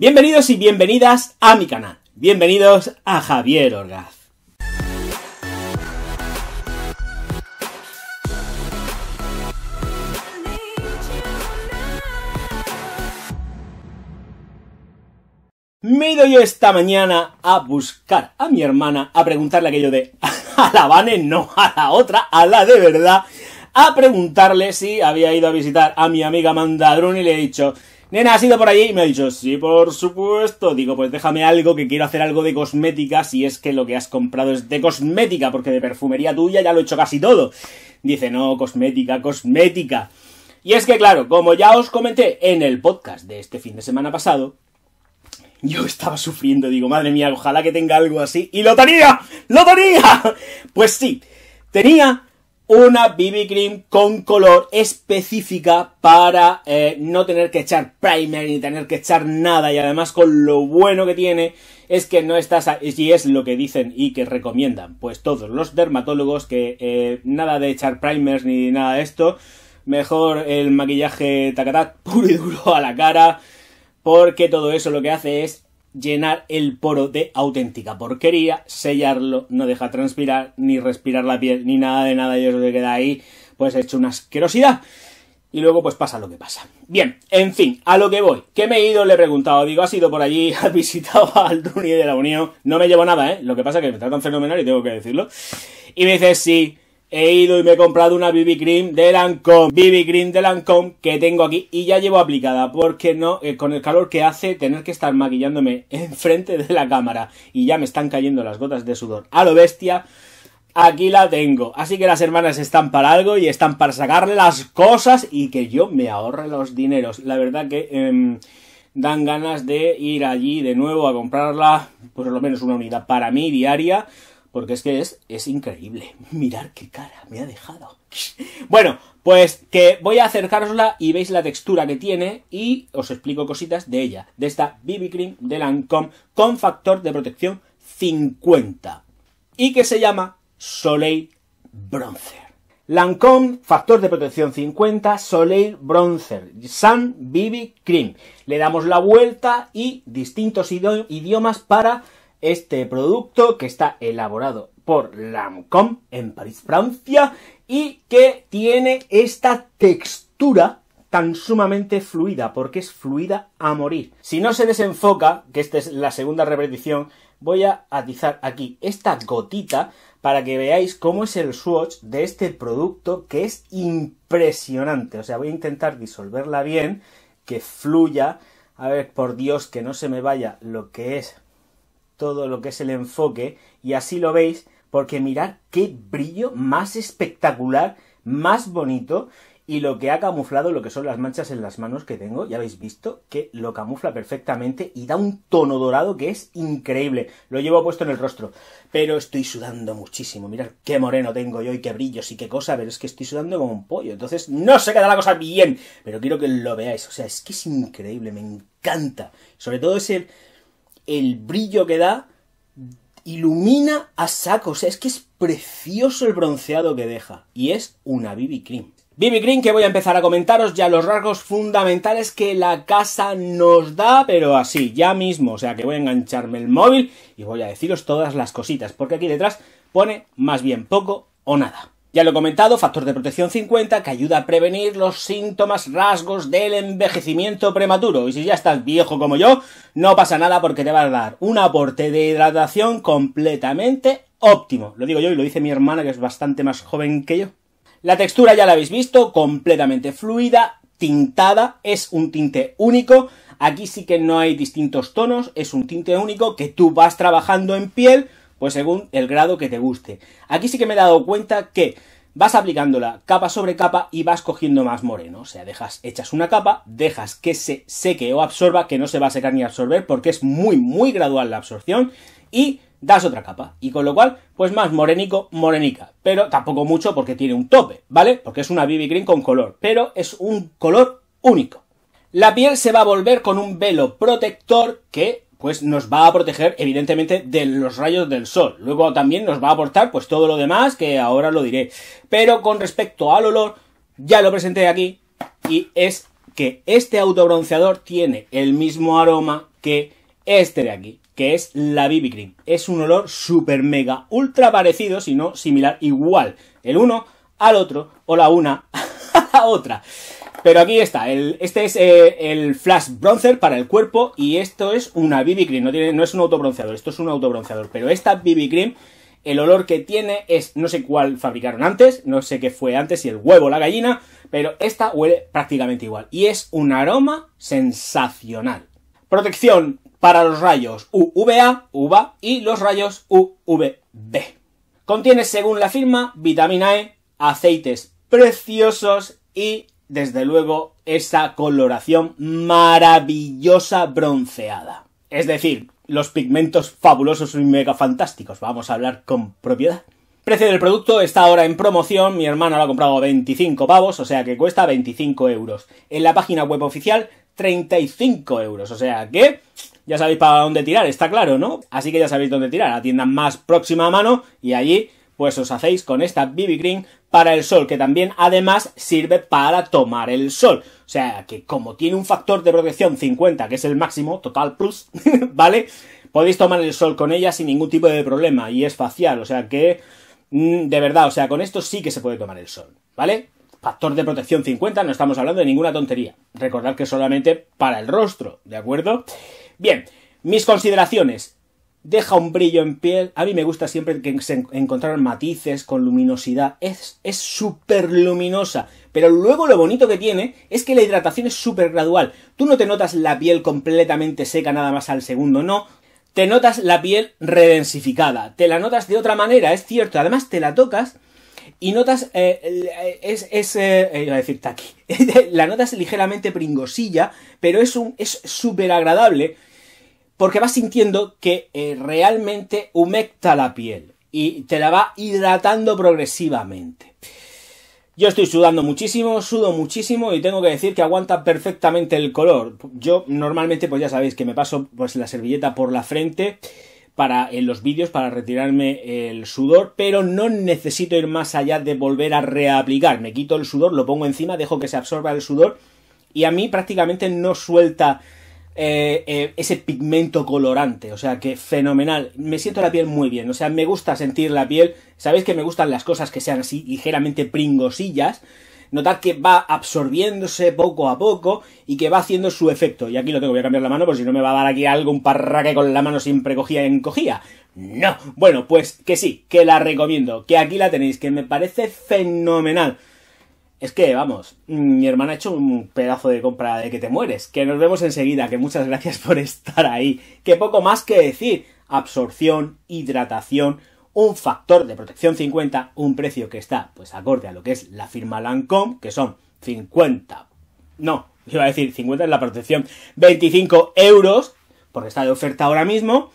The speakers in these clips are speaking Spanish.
Bienvenidos y bienvenidas a mi canal. Bienvenidos a Javier Orgaz. Me he ido yo esta mañana a buscar a mi hermana, a preguntarle aquello de a la Vane, no a la otra, a la de verdad, a preguntarle si había ido a visitar a mi amiga Mandadrón y le he dicho Nena, ¿has ido por allí? Y me ha dicho, sí, por supuesto. Digo, pues déjame algo que quiero hacer algo de cosmética si es que lo que has comprado es de cosmética, porque de perfumería tuya ya lo he hecho casi todo. Dice, no, cosmética, cosmética. Y es que, claro, como ya os comenté en el podcast de este fin de semana pasado, yo estaba sufriendo, digo, madre mía, ojalá que tenga algo así. Y lo tenía, lo tenía. Pues sí, tenía una BB Cream con color específica para eh, no tener que echar primer ni tener que echar nada y además con lo bueno que tiene es que no estás a, y es lo que dicen y que recomiendan pues todos los dermatólogos que eh, nada de echar primers ni nada de esto mejor el maquillaje tacatac puro y duro a la cara porque todo eso lo que hace es llenar el poro de auténtica porquería, sellarlo, no deja transpirar, ni respirar la piel, ni nada de nada, y eso se queda ahí, pues hecho una asquerosidad. Y luego pues pasa lo que pasa. Bien, en fin, a lo que voy. ¿Qué me he ido, le he preguntado, digo, has ido por allí, has visitado al Duny de la Unión. No me llevo nada, ¿eh? Lo que pasa es que me tratan fenomenal y tengo que decirlo. Y me dice, sí he ido y me he comprado una BB Cream de Lancome. BB Cream de Lancome que tengo aquí y ya llevo aplicada porque no, eh, con el calor que hace, tener que estar maquillándome enfrente de la cámara y ya me están cayendo las gotas de sudor a lo bestia. Aquí la tengo. Así que las hermanas están para algo y están para sacarle las cosas y que yo me ahorre los dineros. La verdad que em, dan ganas de ir allí de nuevo a comprarla, por lo menos una unidad para mí diaria porque es que es, es increíble. Mirar qué cara me ha dejado. Bueno, pues que voy a acercarosla y veis la textura que tiene y os explico cositas de ella. De esta BB Cream de Lancome con factor de protección 50. Y que se llama Soleil Bronzer. Lancome, factor de protección 50, Soleil Bronzer, Sun BB Cream. Le damos la vuelta y distintos idiomas para este producto que está elaborado por Lancôme en París, Francia, y que tiene esta textura tan sumamente fluida, porque es fluida a morir. Si no se desenfoca, que esta es la segunda repetición, voy a atizar aquí esta gotita para que veáis cómo es el swatch de este producto que es impresionante. O sea, voy a intentar disolverla bien, que fluya. A ver, por Dios, que no se me vaya lo que es todo lo que es el enfoque y así lo veis porque mirad qué brillo más espectacular, más bonito y lo que ha camuflado lo que son las manchas en las manos que tengo, ya habéis visto que lo camufla perfectamente y da un tono dorado que es increíble. Lo llevo puesto en el rostro, pero estoy sudando muchísimo. Mirad qué moreno tengo yo y qué brillos y qué cosa, pero es que estoy sudando como un pollo, entonces no se queda la cosa bien, pero quiero que lo veáis. O sea, es que es increíble, me encanta. Sobre todo es el el brillo que da ilumina a saco. O sea, es que es precioso el bronceado que deja. Y es una BB Cream. BB Cream que voy a empezar a comentaros ya los rasgos fundamentales que la casa nos da, pero así, ya mismo. O sea, que voy a engancharme el móvil y voy a deciros todas las cositas, porque aquí detrás pone más bien poco o nada. Ya lo he comentado, factor de protección 50 que ayuda a prevenir los síntomas, rasgos del envejecimiento prematuro. Y si ya estás viejo como yo, no pasa nada porque te va a dar un aporte de hidratación completamente óptimo. Lo digo yo y lo dice mi hermana que es bastante más joven que yo. La textura ya la habéis visto, completamente fluida, tintada, es un tinte único. Aquí sí que no hay distintos tonos, es un tinte único que tú vas trabajando en piel pues según el grado que te guste. Aquí sí que me he dado cuenta que vas aplicándola capa sobre capa y vas cogiendo más moreno. O sea, dejas, echas una capa, dejas que se seque o absorba, que no se va a secar ni absorber porque es muy, muy gradual la absorción y das otra capa. Y con lo cual, pues más morenico, morenica. Pero tampoco mucho porque tiene un tope, ¿vale? Porque es una BB Green con color, pero es un color único. La piel se va a volver con un velo protector que pues nos va a proteger evidentemente de los rayos del sol. Luego también nos va a aportar pues todo lo demás que ahora lo diré. Pero con respecto al olor, ya lo presenté aquí y es que este autobronceador tiene el mismo aroma que este de aquí, que es la BB Cream. Es un olor super mega ultra parecido, si no similar, igual el uno al otro o la una a la otra. Pero aquí está, este es eh, el flash bronzer para el cuerpo y esto es una BB cream, no, no es un autobronceador, esto es un autobronceador, pero esta BB cream, el olor que tiene es, no sé cuál fabricaron antes, no sé qué fue antes, si el huevo o la gallina, pero esta huele prácticamente igual y es un aroma sensacional. Protección para los rayos UVA, UVA y los rayos UVB. Contiene, según la firma, vitamina E, aceites preciosos y desde luego, esa coloración maravillosa bronceada. Es decir, los pigmentos fabulosos y mega fantásticos. Vamos a hablar con propiedad. Precio del producto está ahora en promoción. Mi hermano lo ha comprado 25 pavos, o sea que cuesta 25 euros. En la página web oficial, 35 euros. O sea que ya sabéis para dónde tirar, está claro, ¿no? Así que ya sabéis dónde tirar. la tienda más próxima a mano y allí pues os hacéis con esta BB Green para el sol, que también además sirve para tomar el sol. O sea, que como tiene un factor de protección 50, que es el máximo, total plus, ¿vale? Podéis tomar el sol con ella sin ningún tipo de problema y es facial, o sea que mm, de verdad, o sea, con esto sí que se puede tomar el sol, ¿vale? Factor de protección 50, no estamos hablando de ninguna tontería. Recordad que solamente para el rostro, ¿de acuerdo? Bien, mis consideraciones deja un brillo en piel. A mí me gusta siempre que se encontraron matices con luminosidad. Es súper luminosa. Pero luego lo bonito que tiene es que la hidratación es súper gradual. Tú no te notas la piel completamente seca nada más al segundo, no. Te notas la piel redensificada. Te la notas de otra manera, es cierto. Además te la tocas y notas eh, eh, es, es eh, iba a decir aquí la notas ligeramente pringosilla pero es un es súper agradable porque vas sintiendo que eh, realmente humecta la piel y te la va hidratando progresivamente. Yo estoy sudando muchísimo, sudo muchísimo y tengo que decir que aguanta perfectamente el color. Yo normalmente, pues ya sabéis que me paso pues la servilleta por la frente para en los vídeos para retirarme el sudor, pero no necesito ir más allá de volver a reaplicar. Me quito el sudor, lo pongo encima, dejo que se absorba el sudor y a mí prácticamente no suelta eh, eh, ese pigmento colorante, o sea que fenomenal. Me siento la piel muy bien, o sea, me gusta sentir la piel. Sabéis que me gustan las cosas que sean así ligeramente pringosillas. Notar que va absorbiéndose poco a poco y que va haciendo su efecto. Y aquí lo tengo, voy a cambiar la mano porque si no me va a dar aquí algo, un parraque con la mano siempre cogía encogía. No, bueno, pues que sí, que la recomiendo, que aquí la tenéis, que me parece fenomenal. Es que, vamos, mi hermana ha hecho un pedazo de compra de que te mueres. Que nos vemos enseguida, que muchas gracias por estar ahí. Que poco más que decir. Absorción, hidratación, un factor de protección 50, un precio que está, pues, acorde a lo que es la firma Lancome, que son 50. No, iba a decir 50 es la protección, 25 euros, porque está de oferta ahora mismo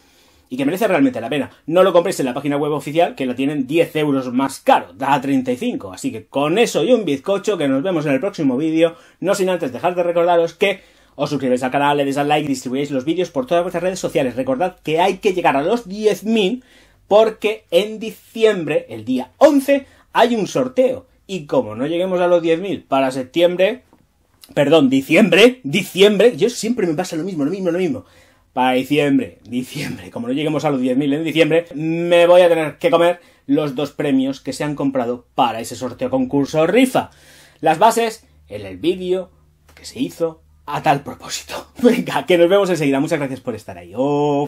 y que merece realmente la pena. No lo compréis en la página web oficial, que lo tienen 10 euros más caro, da 35. Así que con eso y un bizcocho, que nos vemos en el próximo vídeo, no sin antes dejar de recordaros que os suscribís al canal, le deis al like, distribuís los vídeos por todas vuestras redes sociales. Recordad que hay que llegar a los 10.000 porque en diciembre, el día 11, hay un sorteo. Y como no lleguemos a los 10.000 para septiembre, perdón, diciembre, diciembre, yo siempre me pasa lo mismo, lo mismo, lo mismo para diciembre, diciembre, como no lleguemos a los 10.000 en diciembre, me voy a tener que comer los dos premios que se han comprado para ese sorteo concurso rifa. Las bases en el vídeo que se hizo a tal propósito. Venga, que nos vemos enseguida. Muchas gracias por estar ahí. Oh,